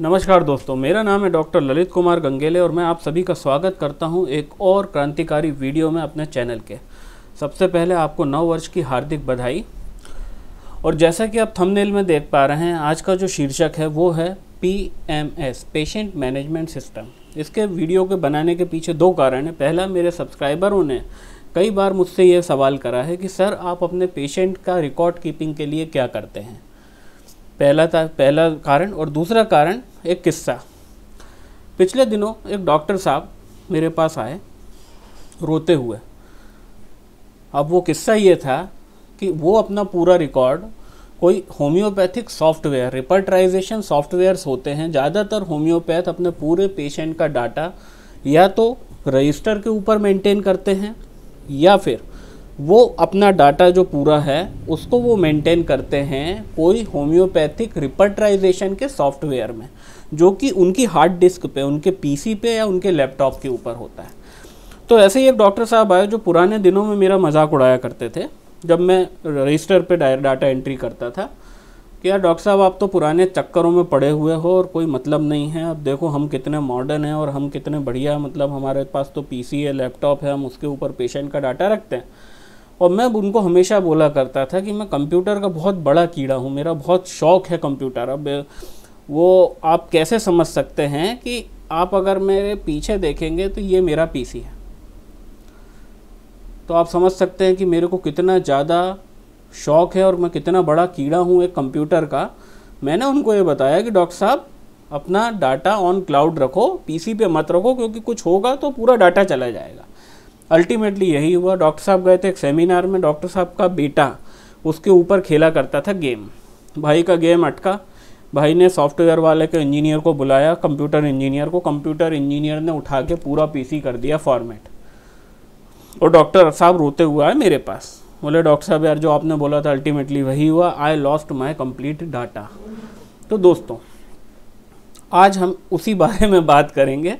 नमस्कार दोस्तों मेरा नाम है डॉक्टर ललित कुमार गंगेले और मैं आप सभी का स्वागत करता हूं एक और क्रांतिकारी वीडियो में अपने चैनल के सबसे पहले आपको नव वर्ष की हार्दिक बधाई और जैसा कि आप थंबनेल में देख पा रहे हैं आज का जो शीर्षक है वो है P M S patient management system इसके वीडियो के बनाने के पीछे दो कारण हैं पहला मेरे सब्सक्राइबरों ने कई बार मुझसे ये सवाल करा है कि सर आप अपने पेशेंट का रिकॉर्ड कीपिंग के लिए क्या करते हैं पहला था पहला कारण और दूसरा कारण एक किस्सा पिछले दिनों एक डॉक्टर साहब मेरे पास आए रोते हुए अब वो किस्सा ये था कि वो अपना पूरा रिकॉर्ड कोई होम्योपैथिक सॉफ्टवेयर रिपर्टराइजेशन सॉफ्टवेयर्स होते हैं ज़्यादातर होम्योपैथ अपने पूरे पेशेंट का डाटा या तो रजिस्टर के ऊपर मेंटेन करते हैं या फिर वो अपना डाटा जो पूरा है उसको वो मेंटेन करते हैं कोई होम्योपैथिक रिपर्टराइजेशन के सॉफ्टवेयर में जो कि उनकी हार्ड डिस्क पे उनके पीसी पे या उनके लैपटॉप के ऊपर होता है तो ऐसे ही एक डॉक्टर साहब आए जो पुराने दिनों में मेरा मजाक उड़ाया करते थे जब मैं रजिस्टर पे डाटा एंट्री करता था कि यार डॉक्टर साहब आप तो पुराने चक्करों में पड़े हुए हो और कोई मतलब नहीं है अब देखो हम कितने मॉडर्न हैं और हम कितने बढ़िया मतलब हमारे पास तो पीसी है लैपटॉप है हम उसके ऊपर पेशेंट का डाटा रखते हैं और मैं उनको हमेशा बोला करता था कि मैं कंप्यूटर का बहुत बड़ा कीड़ा हूँ मेरा बहुत शौक़ है कंप्यूटर अब वो आप कैसे समझ सकते हैं कि आप अगर मेरे पीछे देखेंगे तो ये मेरा पीसी है तो आप समझ सकते हैं कि मेरे को कितना ज़्यादा शौक़ है और मैं कितना बड़ा कीड़ा हूँ एक कंप्यूटर का मैंने उनको ये बताया कि डॉक्टर साहब अपना डाटा ऑन क्लाउड रखो पीसी पे मत रखो क्योंकि कुछ होगा तो पूरा डाटा चला जाएगा अल्टीमेटली यही हुआ डॉक्टर साहब गए थे एक सेमिनार में डॉक्टर साहब का बेटा उसके ऊपर खेला करता था गेम भाई का गेम अटका भाई ने सॉफ्टवेयर वाले के इंजीनियर को बुलाया कंप्यूटर इंजीनियर को कंप्यूटर इंजीनियर ने उठा के पूरा पीसी कर दिया फॉर्मेट और डॉक्टर साहब रोते हुए आए मेरे पास बोले डॉक्टर साहब यार जो आपने बोला था अल्टीमेटली वही हुआ I lost my complete data तो दोस्तों आज हम उसी बारे में बात करेंगे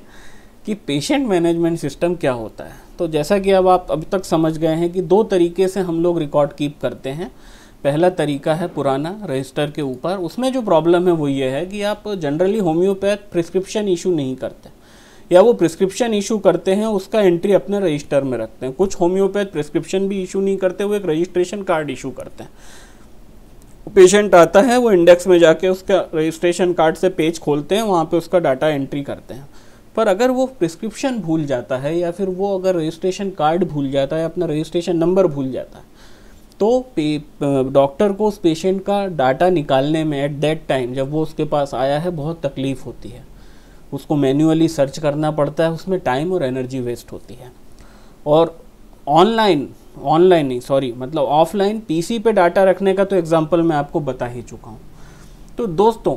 कि पेशेंट मैनेजमेंट सिस्टम क्या होता है तो जैसा कि अब आप अभी तक समझ गए हैं कि दो तरीके से हम लोग रिकॉर्ड कीप करते हैं पहला तरीका है पुराना रजिस्टर के ऊपर उसमें जो प्रॉब्लम है वो ये है कि आप जनरली होम्योपैथ प्रिस्क्रिप्शन इशू नहीं करते या वो प्रिस्क्रिप्शन इशू करते हैं उसका एंट्री अपने रजिस्टर में रखते हैं कुछ होम्योपैथ प्रिस्क्रिप्शन भी इशू नहीं करते वो एक रजिस्ट्रेशन कार्ड इशू करते हैं पेशेंट आता है वो इंडेक्स में जाके उसका रजिस्ट्रेशन कार्ड से पेज खोलते हैं वहाँ पे उसका डाटा एंट्री करते हैं पर अगर वो प्रिस्क्रिप्शन भूल जाता है या फिर वो अगर रजिस्ट्रेशन कार्ड भूल जाता है अपना रजिस्ट्रेशन नंबर भूल जाता है तो डॉक्टर को उस पेशेंट का डाटा निकालने में एट दैट टाइम जब वो उसके पास आया है बहुत तकलीफ़ होती है उसको मैन्युअली सर्च करना पड़ता है उसमें टाइम और एनर्जी वेस्ट होती है और ऑनलाइन ऑनलाइन नहीं सॉरी मतलब ऑफलाइन पीसी पे डाटा रखने का तो एग्जांपल मैं आपको बता ही चुका हूँ तो दोस्तों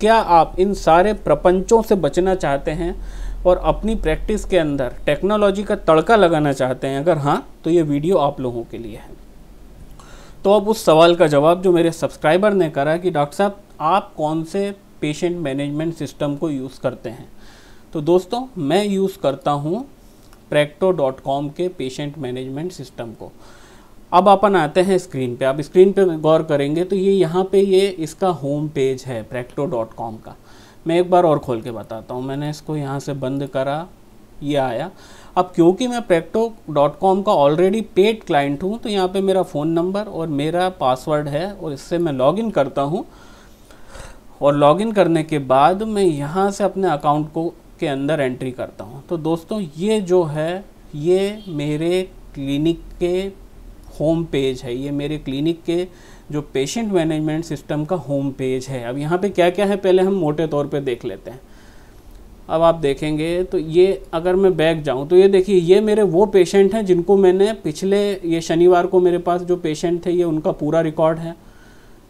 क्या आप इन सारे प्रपंचों से बचना चाहते हैं और अपनी प्रैक्टिस के अंदर टेक्नोलॉजी का तड़का लगाना चाहते हैं अगर हाँ तो ये वीडियो आप लोगों के लिए है तो अब उस सवाल का जवाब जो मेरे सब्सक्राइबर ने करा कि डॉक्टर साहब आप कौन से पेशेंट मैनेजमेंट सिस्टम को यूज़ करते हैं तो दोस्तों मैं यूज़ करता हूँ प्रैक्टो डॉट कॉम के पेशेंट मैनेजमेंट सिस्टम को अब अपन आते हैं स्क्रीन पे आप स्क्रीन पे गौर करेंगे तो ये यहाँ पे ये इसका होम पेज है प्रैक्टो डॉट कॉम का मैं एक बार और खोल के बताता हूँ मैंने इसको यहाँ से बंद करा ये आया अब क्योंकि मैं प्रैक्टो डॉट कॉम का ऑलरेडी पेड क्लाइंट हूँ तो यहाँ पे मेरा फ़ोन नंबर और मेरा पासवर्ड है और इससे मैं लॉगिन करता हूँ और लॉगिन करने के बाद मैं यहाँ से अपने अकाउंट को के अंदर एंट्री करता हूँ तो दोस्तों ये जो है ये मेरे क्लिनिक के होम पेज है ये मेरे क्लिनिक के जो पेशेंट मैनेजमेंट सिस्टम का होम पेज है अब यहाँ पे क्या क्या है पहले हम मोटे तौर पे देख लेते हैं अब आप देखेंगे तो ये अगर मैं बैक जाऊँ तो ये देखिए ये मेरे वो पेशेंट हैं जिनको मैंने पिछले ये शनिवार को मेरे पास जो पेशेंट थे ये उनका पूरा रिकॉर्ड है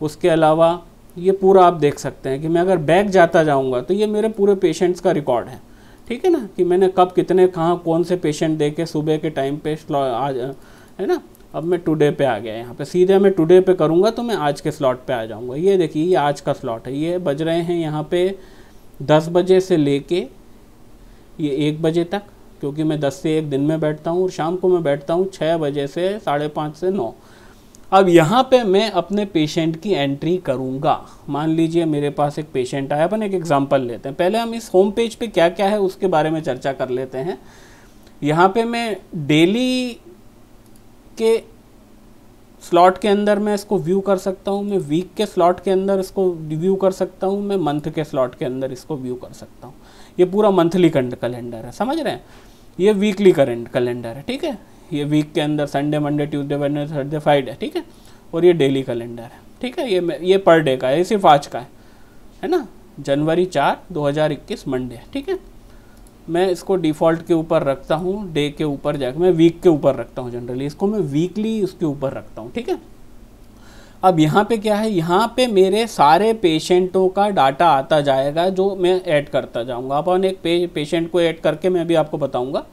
उसके अलावा ये पूरा आप देख सकते हैं कि मैं अगर बैक जाता जाऊँगा तो ये मेरे पूरे पेशेंट्स का रिकॉर्ड है ठीक है ना कि मैंने कब कितने कहाँ कौन से पेशेंट देखे सुबह के टाइम पे आज है ना अब मैं टुडे पे आ गया यहाँ पे सीधे मैं टुडे पे करूँगा तो मैं आज के स्लॉट पे आ जाऊँगा ये देखिए ये आज का स्लॉट है ये बज रहे हैं यहाँ पे दस बजे से लेके ये एक बजे तक क्योंकि मैं दस से एक दिन में बैठता हूँ और शाम को मैं बैठता हूँ छः बजे से साढ़े पाँच से नौ अब यहाँ पे मैं अपने पेशेंट की एंट्री करूँगा मान लीजिए मेरे पास एक पेशेंट आया अपन एक एग्ज़ाम्पल लेते हैं पहले हम इस होम पेज पे क्या क्या है उसके बारे में चर्चा कर लेते हैं यहाँ पे मैं डेली के स्लॉट के अंदर मैं इसको व्यू कर सकता हूँ मैं वीक के स्लॉट के अंदर इसको व्यू कर सकता हूँ मैं मंथ के स्लॉट के अंदर इसको व्यू कर सकता हूँ ये पूरा मंथली कैलेंडर है समझ रहे हैं ये वीकली करेंट कैलेंडर है ठीक है ये वीक के अंदर Sunday Monday Tuesday Wednesday Thursday Friday ठीक है और ये डेली कैलेंडर है ठीक है ये ये पर डे का है ये सिर्फ आज का है है ना जनवरी चार दो मंडे ठीक है मैं इसको डिफ़ॉल्ट के ऊपर रखता हूँ डे के ऊपर जाकर मैं वीक के ऊपर रखता हूँ जनरली इसको मैं वीकली उसके ऊपर रखता हूँ ठीक है अब यहाँ पे क्या है यहाँ पे मेरे सारे पेशेंटों का डाटा आता जाएगा जो मैं ऐड करता जाऊँगा अपन एक पे, पेशेंट को ऐड करके मैं अभी आपको बताऊँगा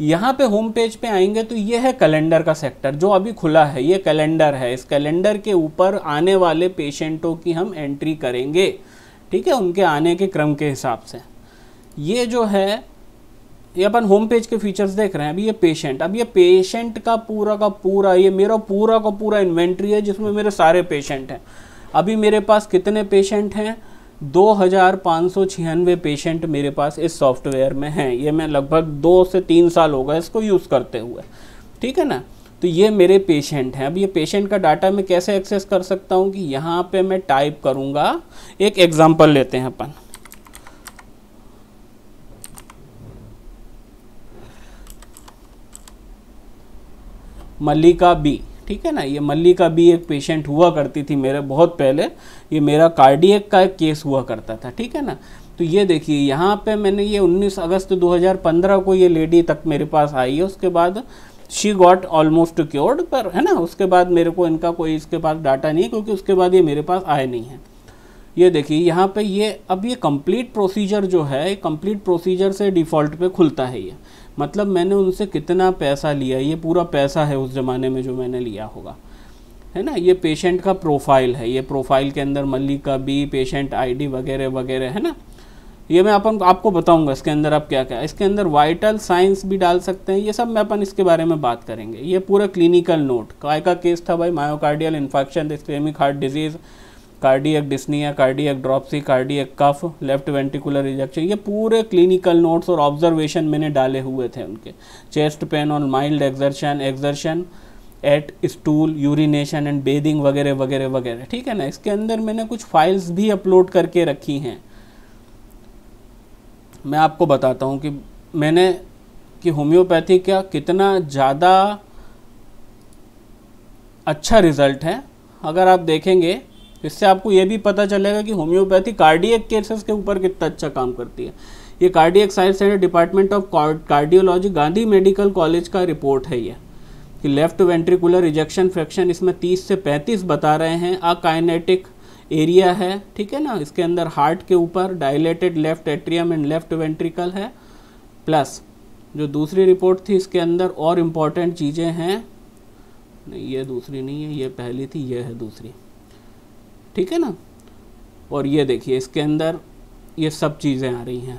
यहाँ पे होम पेज पे आएंगे तो ये है कैलेंडर का सेक्टर जो अभी खुला है ये कैलेंडर है इस कैलेंडर के ऊपर आने वाले पेशेंटों की हम एंट्री करेंगे ठीक है उनके आने के क्रम के हिसाब से ये जो है ये अपन होम पेज के फीचर्स देख रहे हैं अभी ये पेशेंट अब ये पेशेंट का पूरा का पूरा ये मेरा पूरा का पूरा इन्वेंट्री है जिसमें मेरे सारे पेशेंट हैं अभी मेरे पास कितने पेशेंट हैं दो हज़ार पाँच सौ छियानवे पेशेंट मेरे पास इस सॉफ्टवेयर में हैं ये मैं लगभग दो से तीन साल होगा इसको यूज़ करते हुए ठीक है ना तो ये मेरे पेशेंट हैं अब ये पेशेंट का डाटा मैं कैसे एक्सेस कर सकता हूँ कि यहाँ पे मैं टाइप करूँगा एक एग्ज़ाम्पल लेते हैं अपन मल्लिका बी ठीक है ना ये मल्लिका बी एक पेशेंट हुआ करती थी मेरे बहुत पहले ये मेरा कार्डियक का एक केस हुआ करता था ठीक है ना तो ये देखिए यहाँ पे मैंने ये 19 अगस्त 2015 को ये लेडी तक मेरे पास आई है उसके बाद शी गॉट ऑलमोस्ट क्योर्ड पर है ना उसके बाद मेरे को इनका कोई इसके पास डाटा नहीं क्योंकि उसके बाद ये मेरे पास आए नहीं है ये देखिए यहाँ पे ये अब ये कंप्लीट प्रोसीजर जो है कंप्लीट प्रोसीजर से डिफ़ॉल्ट पे खुलता है ये मतलब मैंने उनसे कितना पैसा लिया ये पूरा पैसा है उस ज़माने में जो मैंने लिया होगा है ना ये पेशेंट का प्रोफाइल है ये प्रोफाइल के अंदर मल्ली का बी पेशेंट आईडी वगैरह वगैरह है ना ये मैं अपन आपको बताऊंगा इसके अंदर आप क्या क्या इसके अंदर वाइटल साइंस भी डाल सकते हैं ये सब मैं अपन इसके बारे में बात करेंगे ये पूरा क्लिनिकल नोट काय का केस था भाई myocardial infection ischemic heart disease cardiac dyspnea cardiac dropsy cardiac cough left ventricular ejection ये पूरे क्लिनिकल नोट्स और ऑब्जर्वेशन मैंने डाले हुए थे उनके चेस्ट पेन और mild exertion exertion at stool urination and bathing वगैरह वगैरह वगैरह ठीक है ना इसके अंदर मैंने कुछ फाइल्स भी अपलोड करके रखी हैं मैं आपको बताता हूँ कि मैंने कि होम्योपैथी का कितना ज़्यादा अच्छा रिज़ल्ट है अगर आप देखेंगे इससे आपको ये भी पता चलेगा कि होम्योपैथी कार्डियक केसेस के ऊपर कितना अच्छा काम करती है ये cardiac science and department of cardiology Gandhi medical college का रिपोर्ट है ये कि लेफ्ट वेंट्रिकुलर रिजेक्शन फ्रैक्शन इसमें 30 से 35 बता रहे हैं अकाइनेटिक एरिया है ठीक है ना इसके अंदर हार्ट के ऊपर dilated left atrium and left ventricle है प्लस जो दूसरी रिपोर्ट थी इसके अंदर और इम्पॉर्टेंट चीज़ें हैं नहीं ये दूसरी नहीं है ये पहली थी ये है दूसरी ठीक है ना और ये देखिए इसके अंदर ये सब चीज़ें आ रही हैं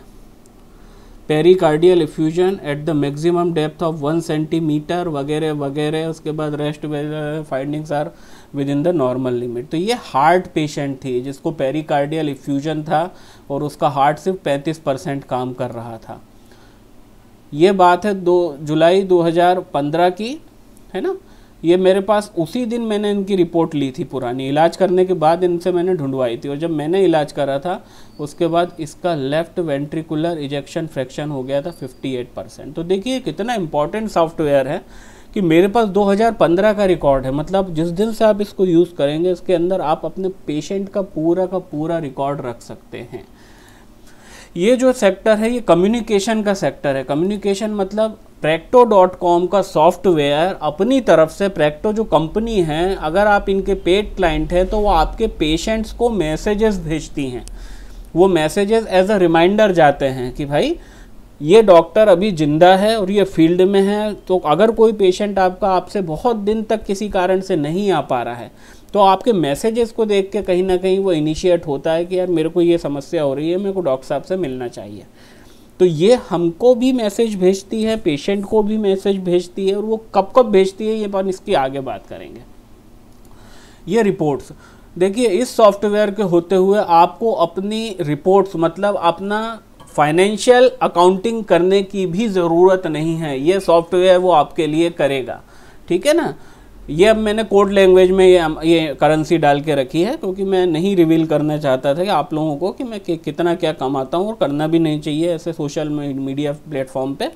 pericardial effusion at the maximum depth of one centimetre वगैरह वगैरह उसके बाद rest findings are within the normal limit तो ये हार्ट पेशेंट थी जिसको पेरिकार्डियल इफ्यूजन था और उसका हार्ट सिर्फ 35 परसेंट काम कर रहा था ये बात है दो जुलाई 2015 की है ना ये मेरे पास उसी दिन मैंने इनकी रिपोर्ट ली थी पुरानी इलाज करने के बाद इनसे मैंने ढूंढवाई थी और जब मैंने इलाज करा था उसके बाद इसका लेफ्ट वेंट्रिकुलर इजेक्शन फ्रैक्शन हो गया था 58 परसेंट तो देखिए कितना इंपॉर्टेंट सॉफ्टवेयर है कि मेरे पास 2015 का रिकॉर्ड है मतलब जिस दिन से आप इसको यूज़ करेंगे इसके अंदर आप अपने पेशेंट का पूरा का पूरा रिकॉर्ड रख सकते हैं ये जो सेक्टर है ये कम्युनिकेशन का सेक्टर है कम्युनिकेशन मतलब प्रैक्टो डॉट कॉम का सॉफ्टवेयर अपनी तरफ से प्रैक्टो जो कंपनी है अगर आप इनके पेड क्लाइंट हैं तो वो आपके पेशेंट्स को मैसेजेस भेजती हैं वो मैसेजेस एज अ रिमाइंडर जाते हैं कि भाई ये डॉक्टर अभी ज़िंदा है और ये फील्ड में है तो अगर कोई पेशेंट आपका आपसे बहुत दिन तक किसी कारण से नहीं आ पा रहा है तो आपके मैसेजेस को देख के कहीं ना कहीं वो इनिशिएट होता है कि यार मेरे को ये समस्या हो रही है मेरे को डॉक्टर साहब से मिलना चाहिए तो ये हमको भी मैसेज भेजती है पेशेंट को भी मैसेज भेजती है और वो कब कब भेजती है ये अपन इसकी आगे बात करेंगे ये रिपोर्ट्स देखिए इस सॉफ्टवेयर के होते हुए आपको अपनी रिपोर्ट्स मतलब अपना फाइनेंशियल अकाउंटिंग करने की भी ज़रूरत नहीं है ये सॉफ्टवेयर वो आपके लिए करेगा ठीक है ना ये अब मैंने कोड लैंग्वेज में ये ये करेंसी डाल के रखी है क्योंकि मैं नहीं रिवील करना चाहता था कि आप लोगों को कि मैं कि, कितना क्या कमाता हूँ और करना भी नहीं चाहिए ऐसे सोशल मीडिया प्लेटफॉर्म पे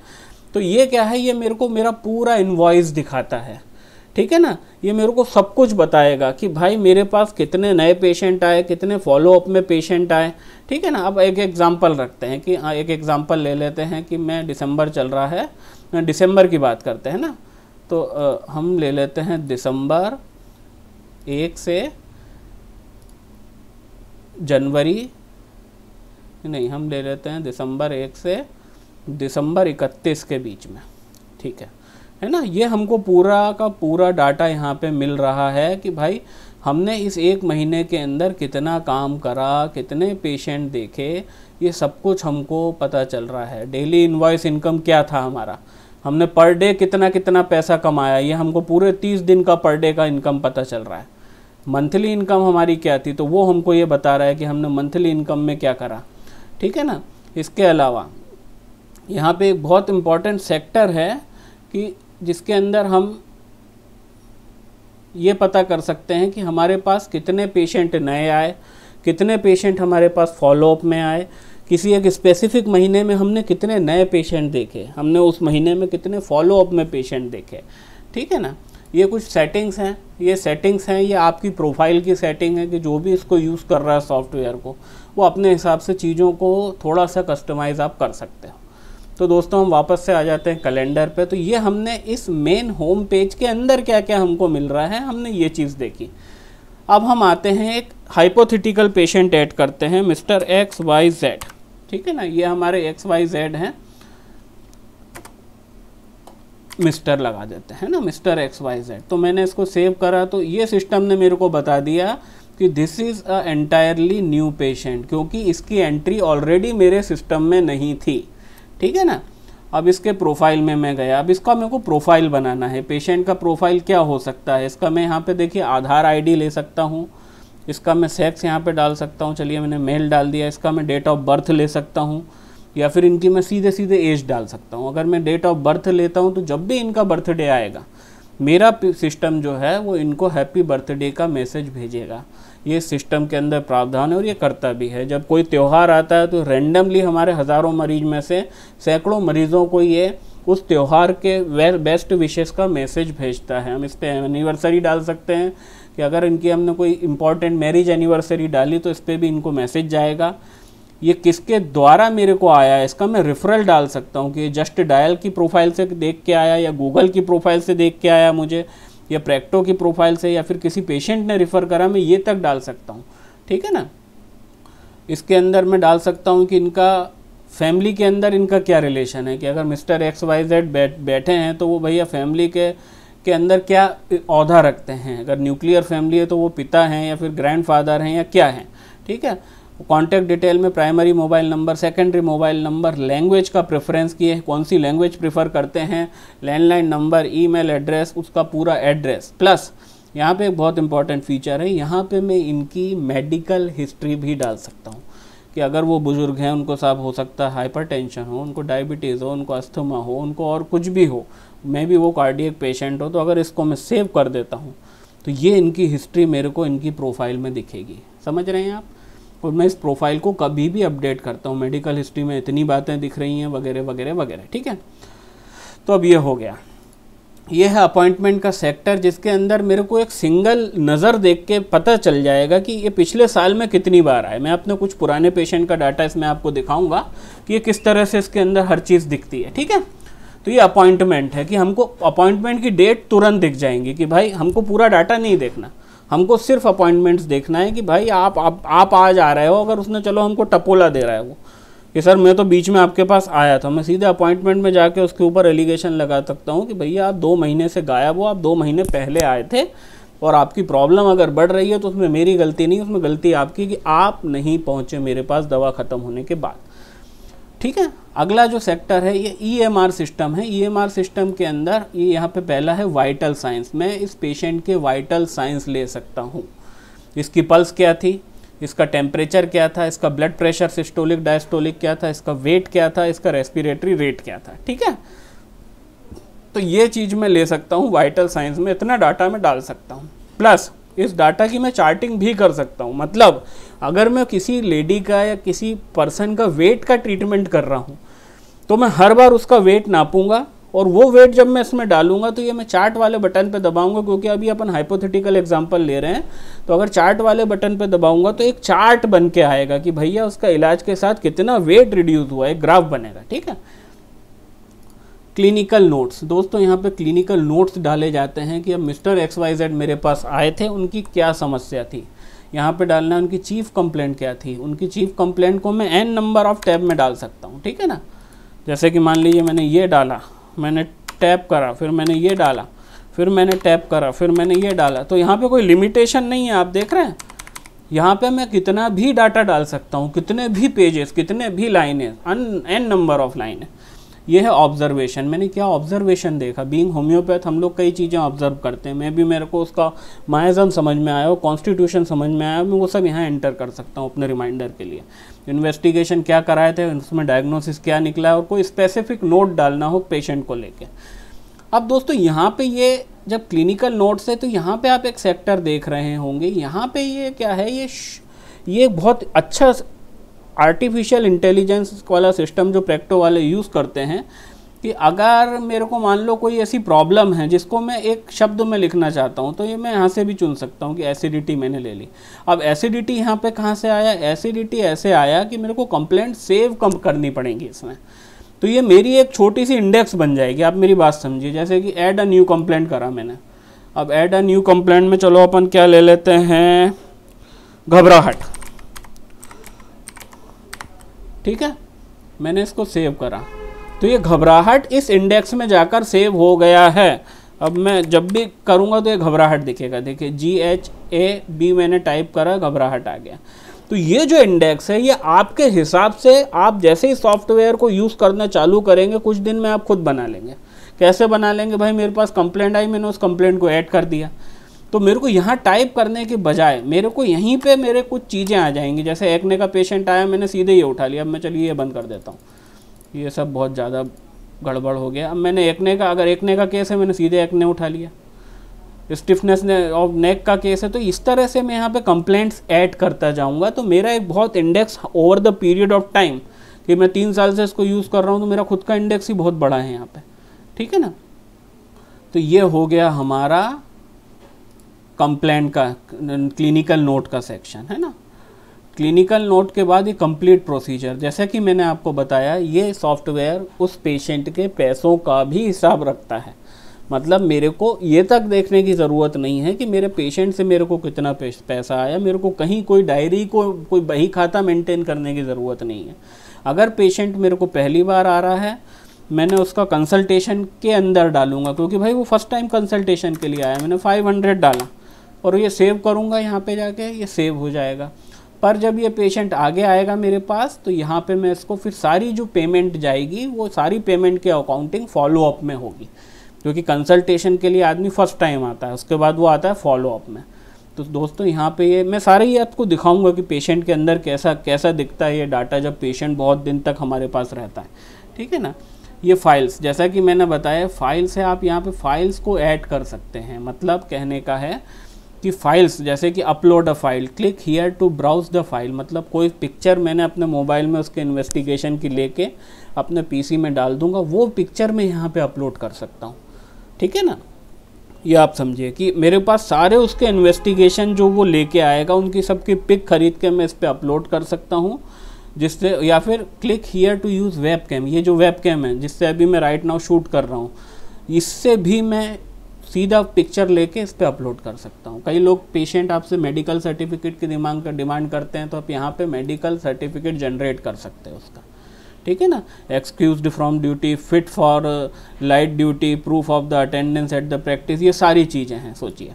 तो ये क्या है ये मेरे को मेरा पूरा इन्वॉइस दिखाता है ठीक है ना ये मेरे को सब कुछ बताएगा कि भाई मेरे पास कितने नए पेशेंट आए कितने फॉलोअप में पेशेंट आए ठीक है ना अब एक एग्ज़ाम्पल रखते हैं कि हाँ, एक एग्ज़ाम्पल ले लेते हैं कि मैं दिसंबर चल रहा है दिसंबर की बात करते हैं ना तो आ, हम ले लेते हैं दिसंबर एक से जनवरी नहीं हम ले लेते हैं दिसंबर एक से दिसंबर इकतीस के बीच में ठीक है है ना ये हमको पूरा का पूरा डाटा यहाँ पे मिल रहा है कि भाई हमने इस एक महीने के अंदर कितना काम करा कितने पेशेंट देखे ये सब कुछ हमको पता चल रहा है डेली इन्वाइस इनकम क्या था हमारा हमने पर डे कितना कितना पैसा कमाया ये हमको पूरे तीस दिन का पर डे का इनकम पता चल रहा है मंथली इनकम हमारी क्या थी तो वो हमको ये बता रहा है कि हमने मंथली इनकम में क्या करा ठीक है ना इसके अलावा यहाँ पे एक बहुत इम्पॉर्टेंट सेक्टर है कि जिसके अंदर हम ये पता कर सकते हैं कि हमारे पास कितने पेशेंट नए आए कितने पेशेंट हमारे पास फॉलोअप में आए किसी एक स्पेसिफिक महीने में हमने कितने नए पेशेंट देखे हमने उस महीने में कितने फॉलोअप में पेशेंट देखे ठीक है ना ये कुछ सेटिंग्स हैं ये सेटिंग्स हैं ये आपकी प्रोफाइल की सेटिंग है कि जो भी इसको यूज़ कर रहा है सॉफ्टवेयर को वो अपने हिसाब से चीज़ों को थोड़ा सा कस्टमाइज़ आप कर सकते हो तो दोस्तों हम वापस से आ जाते हैं कैलेंडर पे तो ये हमने इस मेन होम पेज के अंदर क्या क्या हमको मिल रहा है हमने ये चीज़ देखी अब हम आते हैं एक हाइपोथिटिकल पेशेंट ऐड करते हैं मिस्टर एक्स वाई जेड ठीक है ना ये हमारे एक्स वाई जेड हैं मिस्टर लगा देते हैं ना मिस्टर एक्स वाई जेड तो मैंने इसको सेव करा तो ये सिस्टम ने मेरे को बता दिया कि this is a entirely new patient क्योंकि इसकी एंट्री ऑलरेडी मेरे सिस्टम में नहीं थी ठीक है ना अब इसके प्रोफाइल में मैं गया अब इसका मेरे को प्रोफाइल बनाना है पेशेंट का प्रोफाइल क्या हो सकता है इसका मैं यहाँ पे देखिए आधार आईडी ले सकता हूँ इसका मैं सेक्स यहाँ पे डाल सकता हूँ चलिए मैंने मेल डाल दिया इसका मैं डेट ऑफ बर्थ ले सकता हूँ या फिर इनकी मैं सीधे सीधे एज डाल सकता हूँ अगर मैं डेट ऑफ बर्थ लेता हूँ तो जब भी इनका बर्थडे आएगा मेरा सिस्टम जो है वो इनको हैप्पी बर्थडे का मैसेज भेजेगा ये सिस्टम के अंदर प्रावधान है और ये करता भी है जब कोई त्यौहार आता है तो रेंडमली हमारे हज़ारों मरीज में से सैकड़ों मरीजों को ये उस त्यौहार के वे बेस्ट विशेष का मैसेज भेजता है हम इस पर एनिवर्सरी डाल सकते हैं कि अगर इनकी हमने कोई इम्पोर्टेंट मैरिज एनिवर्सरी डाली तो इस पर भी इनको मैसेज जाएगा ये किसके द्वारा मेरे को आया है इसका मैं रेफरल डाल सकता हूँ कि ये जस्ट डायल की प्रोफाइल से देख के आया या गूगल की प्रोफाइल से देख के आया मुझे या प्रैक्टो की प्रोफाइल से या फिर किसी पेशेंट ने रेफ़र करा मैं ये तक डाल सकता हूँ ठीक है ना इसके अंदर मैं डाल सकता हूँ कि इनका फैमिली के अंदर इनका क्या रिलेशन है कि अगर मिस्टर एक्स वाई जेड बैठे हैं तो वो भैया फैमिली के के अंदर क्या औधा रखते हैं अगर न्यूक्लियर फैमिली है तो वो पिता हैं या फिर ग्रैंडफादर हैं या क्या हैं ठीक है कॉन्टैक्ट डिटेल में primary mobile number secondary mobile number language का प्रेफरेंस किए कौन सी लैंग्वेज प्रेफर करते हैं लैंडलाइन नंबर ई एड्रेस उसका पूरा एड्रेस प्लस यहाँ पे एक बहुत इंपॉर्टेंट फीचर है यहाँ पे मैं इनकी मेडिकल हिस्ट्री भी डाल सकता हूँ कि अगर वो बुज़ुर्ग हैं उनको साहब हो सकता है हाइपरटेंशन हो उनको डायबिटीज़ हो उनको अस्थमा हो उनको और कुछ भी हो मैं भी वो कार्डियक पेशेंट हो तो अगर इसको मैं सेव कर देता हूँ तो ये इनकी हिस्ट्री मेरे को इनकी प्रोफाइल में दिखेगी समझ रहे हैं आप और मैं इस प्रोफाइल को कभी भी अपडेट करता हूँ मेडिकल हिस्ट्री में इतनी बातें दिख रही हैं वगैरह वगैरह वगैरह ठीक है तो अब ये हो गया ये है अपॉइंटमेंट का सेक्टर जिसके अंदर मेरे को एक सिंगल नज़र देख के पता चल जाएगा कि ये पिछले साल में कितनी बार आए मैं अपने कुछ पुराने पेशेंट का डाटा इसमें आपको दिखाऊंगा कि ये किस तरह से इसके अंदर हर चीज़ दिखती है ठीक है तो ये अपॉइंटमेंट है कि हमको अपॉइंटमेंट की डेट तुरंत दिख जाएंगी कि भाई हमको पूरा डाटा नहीं देखना हमको सिर्फ अपॉइंटमेंट्स देखना है कि भाई आप आप, आज आ रहे हो अगर उसने चलो हमको टपोला दे रहा है वो कि सर मैं तो बीच में आपके पास आया था मैं सीधे अपॉइंटमेंट में जाके उसके ऊपर एलिगेशन लगा सकता हूँ कि भैया आप दो महीने से गायब हो आप दो महीने पहले आए थे और आपकी प्रॉब्लम अगर बढ़ रही है तो उसमें मेरी गलती नहीं उसमें गलती आपकी कि आप नहीं पहुँचे मेरे पास दवा ख़त्म होने के बाद ठीक है अगला जो सेक्टर है ये ईएमआर e सिस्टम है ईएमआर e सिस्टम के अंदर ये यहाँ पे पहला है वाइटल साइंस मैं इस पेशेंट के वाइटल साइंस ले सकता हूँ इसकी पल्स क्या थी इसका टेम्परेचर क्या था इसका ब्लड प्रेशर सिस्टोलिक डायस्टोलिक क्या था इसका वेट क्या था इसका रेस्पिरेटरी रेट क्या था ठीक है तो ये चीज़ मैं ले सकता हूँ वाइटल साइंस में इतना डाटा मैं डाल सकता हूँ प्लस इस डाटा की मैं चार्टिंग भी कर सकता हूँ मतलब अगर मैं किसी लेडी का या किसी पर्सन का वेट का ट्रीटमेंट कर रहा हूँ तो मैं हर बार उसका वेट नापूंगा और वो वेट जब मैं इसमें डालूंगा तो ये मैं चार्ट वाले बटन पे दबाऊंगा क्योंकि अभी अपन हाइपोथेटिकल एग्जांपल ले रहे हैं तो अगर चार्ट वाले बटन पे दबाऊंगा तो एक चार्ट बन के आएगा कि भैया उसका इलाज के साथ कितना वेट रिड्यूस हुआ है ग्राफ बनेगा ठीक है क्लिनिकल नोट्स दोस्तों यहाँ पे क्लिनिकल नोट्स डाले जाते हैं कि अब मिस्टर एक्स वाई जेड मेरे पास आए थे उनकी क्या समस्या थी यहाँ पे डालना उनकी चीफ कंप्लेंट क्या थी उनकी चीफ कंप्लेंट को मैं एन नंबर ऑफ टैब में डाल सकता हूँ ठीक है ना जैसे कि मान लीजिए मैंने ये डाला मैंने टैप करा फिर मैंने ये डाला फिर मैंने टैप करा फिर मैंने ये डाला तो यहाँ पे कोई लिमिटेशन नहीं है आप देख रहे हैं यहाँ पे मैं कितना भी डाटा डाल सकता हूँ कितने भी पेजेस कितने भी लाइनें अन एन नंबर ऑफ लाइनें ये है ऑब्जर्वेशन मैंने क्या ऑब्जर्वेशन देखा बीइंग होम्योपैथ हम लोग कई चीज़ें ऑब्जर्व करते हैं मे भी मेरे को उसका मायाजम समझ में आया हो कॉन्स्टिट्यूशन समझ में आया मैं वो सब यहाँ एंटर कर सकता हूँ अपने रिमाइंडर के लिए इन्वेस्टिगेशन क्या कराए थे उसमें डायग्नोसिस क्या निकला है और कोई स्पेसिफिक नोट डालना हो पेशेंट को लेकर अब दोस्तों यहाँ पर ये जब क्लिनिकल नोट्स है तो यहाँ पर आप एक सेक्टर देख रहे होंगे यहाँ पर ये क्या है ये ये बहुत अच्छा आर्टिफिशियल इंटेलिजेंस वाला सिस्टम जो प्रैक्टो वाले यूज़ करते हैं कि अगर मेरे को मान लो कोई ऐसी प्रॉब्लम है जिसको मैं एक शब्द में लिखना चाहता हूँ तो ये मैं यहाँ से भी चुन सकता हूँ कि एसिडिटी मैंने ले ली अब एसिडिटी यहाँ पे कहाँ से आया एसिडिटी ऐसे आया कि मेरे को कंप्लेंट सेव कम करनी पड़ेगी इसमें तो ये मेरी एक छोटी सी इंडेक्स बन जाएगी आप मेरी बात समझिए जैसे कि एड अ न्यू कंप्लेंट करा मैंने अब ऐड अ न्यू कंप्लेंट में चलो अपन क्या ले लेते हैं घबराहट ठीक है मैंने इसको सेव करा तो ये घबराहट इस इंडेक्स में जाकर सेव हो गया है अब मैं जब भी करूँगा तो ये घबराहट दिखेगा देखिए जी एच ए बी मैंने टाइप करा घबराहट आ गया तो ये जो इंडेक्स है ये आपके हिसाब से आप जैसे ही सॉफ्टवेयर को यूज़ करना चालू करेंगे कुछ दिन में आप खुद बना लेंगे कैसे बना लेंगे भाई मेरे पास कंप्लेंट आई मैंने उस कंप्लेंट को ऐड कर दिया तो मेरे को यहाँ टाइप करने के बजाय मेरे को यहीं पे मेरे कुछ चीज़ें आ जाएंगी जैसे एक्ने का पेशेंट आया मैंने सीधे ये उठा लिया अब मैं चलिए ये बंद कर देता हूँ ये सब बहुत ज़्यादा गड़बड़ हो गया अब मैंने एक्ने का अगर एक्ने का केस है मैंने सीधे एक्ने उठा लिया स्टिफनेस ने और नेक का केस है तो इस तरह से मैं यहाँ पर कंप्लेंट्स ऐड करता जाऊँगा तो मेरा एक बहुत index over the period of time कि मैं तीन साल से इसको यूज़ कर रहा हूँ तो मेरा खुद का इंडेक्स ही बहुत बड़ा है यहाँ पर ठीक है ना तो ये हो गया हमारा कंप्लेंट का क्लिनिकल नोट का सेक्शन है ना क्लिनिकल नोट के बाद ये कंप्लीट प्रोसीजर जैसा कि मैंने आपको बताया ये सॉफ्टवेयर उस पेशेंट के पैसों का भी हिसाब रखता है मतलब मेरे को ये तक देखने की ज़रूरत नहीं है कि मेरे पेशेंट से मेरे को कितना पैसा आया मेरे को कहीं कोई डायरी को कोई बही खाता मेंटेन करने की ज़रूरत नहीं है अगर पेशेंट मेरे को पहली बार आ रहा है मैंने उसका कंसल्टेशन के अंदर डालूंगा क्योंकि भाई वो फर्स्ट टाइम कंसल्टेशन के लिए आया मैंने 500 डाला और ये सेव करूँगा यहाँ पे जाके ये सेव हो जाएगा पर जब ये पेशेंट आगे आएगा मेरे पास तो यहाँ पे मैं इसको फिर सारी जो पेमेंट जाएगी वो सारी पेमेंट के अकाउंटिंग फॉलोअप में होगी क्योंकि कंसल्टेशन के लिए आदमी फर्स्ट टाइम आता है उसके बाद वो आता है फॉलोअप में तो दोस्तों यहाँ पे ये मैं सारे ही आपको दिखाऊंगा कि पेशेंट के अंदर कैसा कैसा दिखता है ये डाटा जब पेशेंट बहुत दिन तक हमारे पास रहता है ठीक है ना ये फाइल्स जैसा कि मैंने बताया फाइल्स है आप यहाँ पे फाइल्स को ऐड कर सकते हैं मतलब कहने का है की फाइल्स जैसे कि upload a file click here to browse the file मतलब कोई पिक्चर मैंने अपने मोबाइल में उसके इन्वेस्टिगेशन की लेके अपने पीसी में डाल दूंगा वो पिक्चर मैं यहाँ पे अपलोड कर सकता हूँ ठीक है ना ये आप समझिए कि मेरे पास सारे उसके इन्वेस्टिगेशन जो वो लेके आएगा उनकी सबकी पिक खरीद के मैं इस पर अपलोड कर सकता हूँ जिससे या फिर click here to use web cam ये जो वेब कैम है जिससे अभी मैं राइट नाउ शूट कर रहा हूँ इससे भी मैं सीधा पिक्चर लेके इस पर अपलोड कर सकता हूँ कई लोग पेशेंट आपसे मेडिकल सर्टिफिकेट की डिमांड कर डिमांड करते हैं तो आप यहाँ पे मेडिकल सर्टिफिकेट जनरेट कर सकते हैं उसका ठीक है ना excuse from duty fit for light duty proof of the attendance at the practice ये सारी चीज़ें हैं सोचिए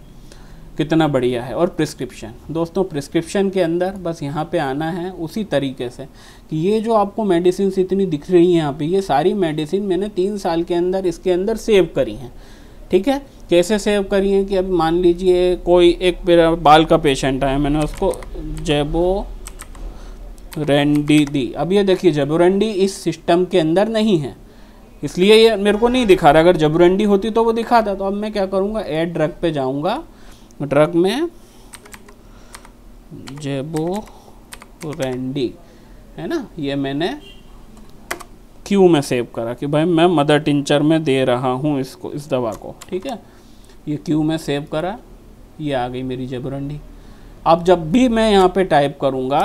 कितना बढ़िया है और प्रिस्क्रिप्शन दोस्तों प्रिस्क्रिप्शन के अंदर बस यहाँ पे आना है उसी तरीके से कि ये जो आपको मेडिसिन इतनी दिख रही हैं यहाँ पे ये सारी मेडिसिन मैंने तीन साल के अंदर इसके अंदर सेव करी हैं ठीक है कैसे सेव करिए कि अब मान लीजिए कोई एक बाल का पेशेंट आया मैंने उसको जेबो रेंडी दी अब ये देखिए जबुरंडी इस सिस्टम के अंदर नहीं है इसलिए ये मेरे को नहीं दिखा रहा अगर जबुरंडी होती तो वो दिखाता तो अब मैं क्या करूँगा एड ड्रग पे जाऊँगा ड्रग में जेबो रेंडी है ना ये मैंने क्यू में सेव करा कि भाई मैं मदर टिंचर में दे रहा हूँ इसको इस दवा को ठीक है ये क्यू में सेव करा ये आ गई मेरी जबरंडी अब जब भी मैं यहाँ पे टाइप करूँगा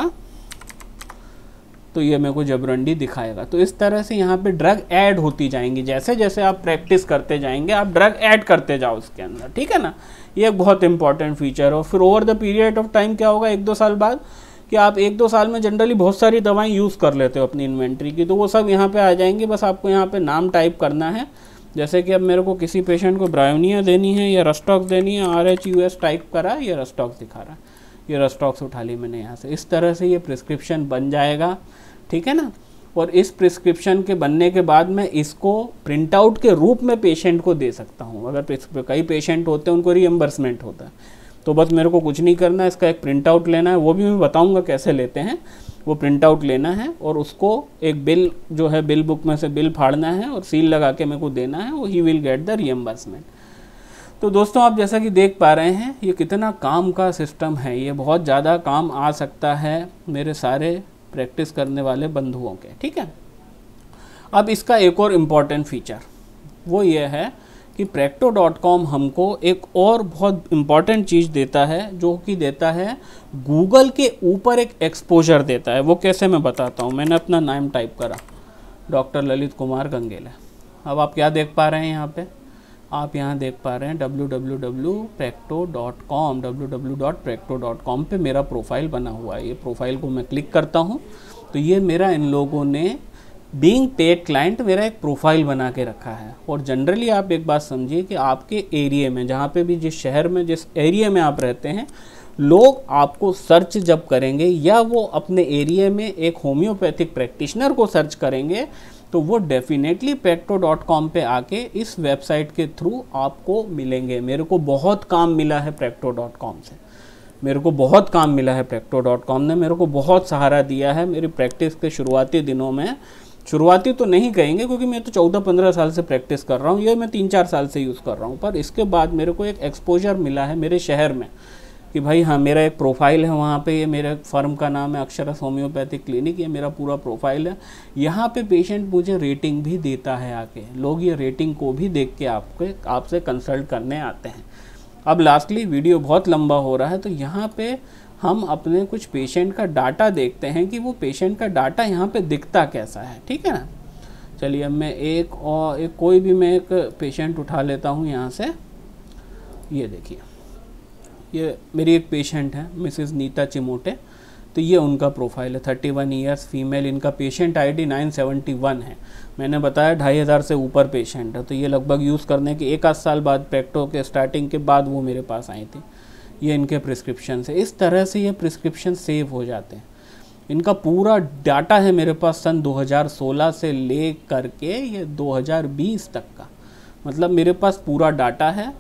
तो ये मेरे को जबरंडी दिखाएगा तो इस तरह से यहाँ पे ड्रग ऐड होती जाएंगी जैसे जैसे आप प्रैक्टिस करते जाएंगे आप ड्रग ऐड करते जाओ उसके अंदर ठीक है ना ये एक बहुत इंपॉर्टेंट फीचर हो फिर over the period of time क्या होगा एक दो साल बाद कि आप एक दो साल में जनरली बहुत सारी दवाएं यूज़ कर लेते हो अपनी इन्वेंट्री की तो वो सब यहाँ पे आ जाएंगी बस आपको यहाँ पे नाम टाइप करना है जैसे कि अब मेरे को किसी पेशेंट को ब्रायोनिया देनी है या रस्टॉक्स देनी है R H U S type करा या रस्टॉक्स दिखा रहा ये रस्टॉक्स उठा ली मैंने यहाँ से इस तरह से ये प्रिस्क्रिप्शन बन जाएगा ठीक है ना और इस प्रिस्क्रिप्शन के बनने के बाद मैं इसको प्रिंटआउट के रूप में पेशेंट को दे सकता हूँ अगर कई पेशेंट होते हैं उनको रीएम्बर्समेंट होता है तो बस मेरे को कुछ नहीं करना है इसका एक प्रिंट आउट लेना है वो भी मैं बताऊँगा कैसे लेते हैं वो प्रिंट आउट लेना है और उसको एक बिल जो है बिल बुक में से बिल फाड़ना है और सील लगा के मेरे को देना है वो ही विल गेट द रियम्बर्समेंट तो दोस्तों आप जैसा कि देख पा रहे हैं ये कितना काम का सिस्टम है ये बहुत ज़्यादा काम आ सकता है मेरे सारे प्रैक्टिस करने वाले बंधुओं के ठीक है अब इसका एक और इम्पॉर्टेंट फीचर वो ये है कि प्रैक्टो डॉट कॉम हमको एक और बहुत इम्पॉर्टेंट चीज़ देता है जो कि देता है गूगल के ऊपर एक एक्सपोजर देता है वो कैसे मैं बताता हूँ मैंने अपना नाम टाइप करा डॉक्टर ललित कुमार गंगेला अब आप क्या देख पा रहे हैं यहाँ पे आप यहाँ देख पा रहे हैं W W W Practo dot com W W dot Practo dot com पर मेरा प्रोफाइल बना हुआ है ये प्रोफाइल को मैं क्लिक करता हूँ तो ये मेरा इन लोगों ने बींग पेड क्लाइंट मेरा एक प्रोफाइल बना के रखा है और जनरली आप एक बात समझिए कि आपके एरिए में जहाँ पे भी जिस शहर में जिस एरिए में आप रहते हैं लोग आपको सर्च जब करेंगे या वो अपने एरिए में एक होम्योपैथिक प्रैक्टिशनर को सर्च करेंगे तो वो डेफिनेटली पेक्टो डॉट कॉम पर आके इस वेबसाइट के थ्रू आपको मिलेंगे मेरे को बहुत काम मिला है पेक्टो डॉट कॉम से मेरे को बहुत काम मिला है पेक्टो डॉट कॉम ने मेरे को बहुत सहारा दिया है मेरी प्रैक्टिस के शुरुआती दिनों में शुरुआती तो नहीं कहेंगे क्योंकि मैं तो चौदह पंद्रह साल से प्रैक्टिस कर रहा हूँ ये मैं तीन चार साल से यूज़ कर रहा हूँ पर इसके बाद मेरे को एक एक्सपोजर मिला है मेरे शहर में कि भाई हाँ मेरा एक प्रोफाइल है वहाँ पे ये मेरे फर्म का नाम है अक्षरस होम्योपैथिक क्लिनिक ये मेरा पूरा प्रोफाइल है यहाँ पे पेशेंट मुझे रेटिंग भी देता है आके लोग ये रेटिंग को भी देख के आपके आपसे कंसल्ट करने आते हैं अब लास्टली वीडियो बहुत लंबा हो रहा है तो यहाँ पे हम अपने कुछ पेशेंट का डाटा देखते हैं कि वो पेशेंट का डाटा यहाँ पे दिखता कैसा है ठीक है ना चलिए अब मैं एक और एक कोई भी मैं एक पेशेंट उठा लेता हूँ यहाँ से ये देखिए ये मेरी एक पेशेंट है मिसिज़ नीता चिमोटे तो ये उनका प्रोफाइल है थर्टी वन ईयर्स फीमेल इनका पेशेंट आईडी 971 है मैंने बताया ढाई हज़ार से ऊपर पेशेंट है तो ये लगभग यूज़ करने के एक आध साल बाद पैक्टो के स्टार्टिंग के बाद वो मेरे पास आई थी ये इनके प्रिस्क्रिप्शन है इस तरह से ये प्रिस्क्रिप्शन सेव हो जाते हैं इनका पूरा डाटा है मेरे पास सन 2016 से ले करके ये 2020 तक का मतलब मेरे पास पूरा डाटा है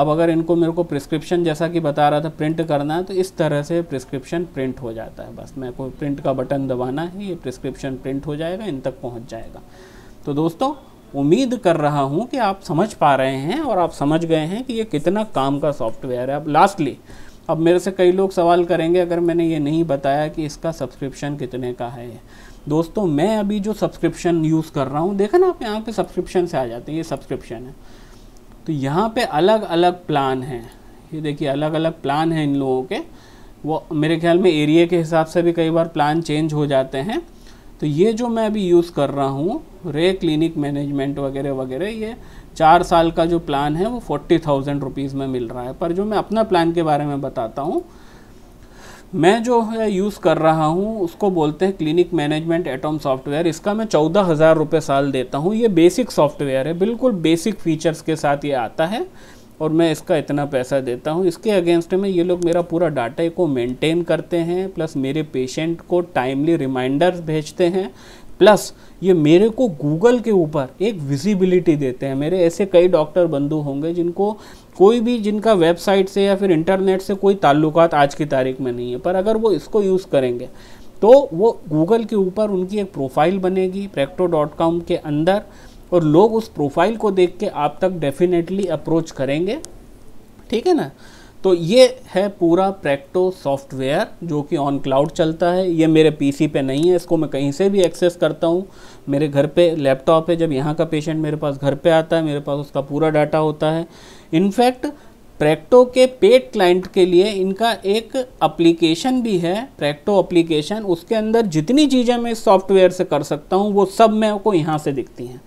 अब अगर इनको मेरे को प्रिस्क्रिप्शन जैसा कि बता रहा था प्रिंट करना है तो इस तरह से प्रिस्क्रिप्शन प्रिंट हो जाता है बस मेरे को प्रिंट का बटन दबाना है ये प्रिस्क्रिप्शन प्रिंट हो जाएगा इन तक पहुँच जाएगा तो दोस्तों उम्मीद कर रहा हूँ कि आप समझ पा रहे हैं और आप समझ गए हैं कि ये कितना काम का सॉफ्टवेयर है अब लास्टली अब मेरे से कई लोग सवाल करेंगे अगर मैंने ये नहीं बताया कि इसका सब्सक्रिप्शन कितने का है दोस्तों मैं अभी जो सब्सक्रिप्शन यूज़ कर रहा हूँ देखा ना आप यहाँ पे सब्सक्रिप्शन से आ जाते हैं ये सब्सक्रिप्शन है तो यहाँ पे अलग अलग प्लान हैं ये देखिए अलग अलग प्लान हैं इन लोगों के वो मेरे ख्याल में एरिया के हिसाब से भी कई बार प्लान चेंज हो जाते हैं तो ये जो मैं अभी यूज़ कर रहा हूँ रे क्लिनिक मैनेजमेंट वगैरह वगैरह ये चार साल का जो प्लान है वो फोर्टी थाउजेंड रुपीज़ में मिल रहा है पर जो मैं अपना प्लान के बारे में बताता हूँ मैं जो है यूज़ कर रहा हूँ उसको बोलते हैं क्लिनिक मैनेजमेंट एटॉम सॉफ्टवेयर इसका मैं चौदह हज़ार रुपये साल देता हूँ ये बेसिक सॉफ्टवेयर है बिल्कुल बेसिक फीचर्स के साथ ये आता है और मैं इसका इतना पैसा देता हूँ इसके अगेंस्ट में ये लोग मेरा पूरा डाटा को मेंटेन करते हैं प्लस मेरे पेशेंट को टाइमली रिमाइंडर भेजते हैं प्लस ये मेरे को गूगल के ऊपर एक विजिबिलिटी देते हैं मेरे ऐसे कई डॉक्टर बंधु होंगे जिनको कोई भी जिनका वेबसाइट से या फिर इंटरनेट से कोई ताल्लुकात आज की तारीख में नहीं है पर अगर वो इसको यूज़ करेंगे तो वो गूगल के ऊपर उनकी एक प्रोफाइल बनेगी प्रेक्टो डॉट कॉम के अंदर और लोग उस प्रोफाइल को देख के आप तक डेफिनेटली अप्रोच करेंगे ठीक है ना तो ये है पूरा प्रैक्टो सॉफ्टवेयर जो कि ऑन क्लाउड चलता है ये मेरे पीसी पे नहीं है इसको मैं कहीं से भी एक्सेस करता हूँ मेरे घर पे लैपटॉप है जब यहाँ का पेशेंट मेरे पास घर पे आता है मेरे पास उसका पूरा डाटा होता है इनफैक्ट प्रैक्टो के पेड क्लाइंट के लिए इनका एक अप्लीकेशन भी है प्रैक्टो अप्लीकेशन उसके अंदर जितनी चीज़ें मैं इस सॉफ्टवेयर से कर सकता हूँ वो सब मेरे को यहाँ से दिखती हैं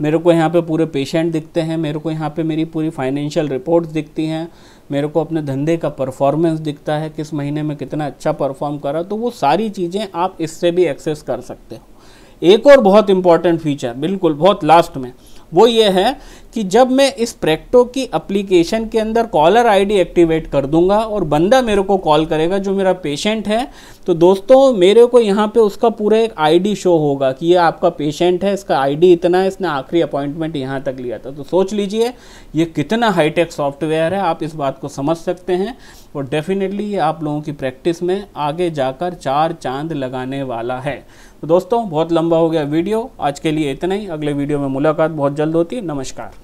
मेरे को यहाँ पे पूरे पेशेंट दिखते हैं मेरे को यहाँ पे मेरी पूरी फाइनेंशियल रिपोर्ट्स दिखती हैं मेरे को अपने धंधे का परफॉर्मेंस दिखता है किस महीने में कितना अच्छा परफॉर्म करा तो वो सारी चीज़ें आप इससे भी एक्सेस कर सकते हो एक और बहुत इंपॉर्टेंट फीचर बिल्कुल बहुत लास्ट में वो ये है कि जब मैं इस प्रैक्टो की एप्लीकेशन के अंदर कॉलर आईडी एक्टिवेट कर दूंगा और बंदा मेरे को कॉल करेगा जो मेरा पेशेंट है तो दोस्तों मेरे को यहाँ पे उसका पूरा एक आईडी शो होगा कि ये आपका पेशेंट है इसका आईडी इतना है इसने आखिरी अपॉइंटमेंट यहाँ तक लिया था तो सोच लीजिए ये कितना हाईटेक सॉफ्टवेयर है आप इस बात को समझ सकते हैं और डेफिनेटली ये आप लोगों की प्रैक्टिस में आगे जाकर चार चांद लगाने वाला है तो दोस्तों बहुत लंबा हो गया वीडियो आज के लिए इतना ही अगले वीडियो में मुलाकात बहुत जल्द होती है नमस्कार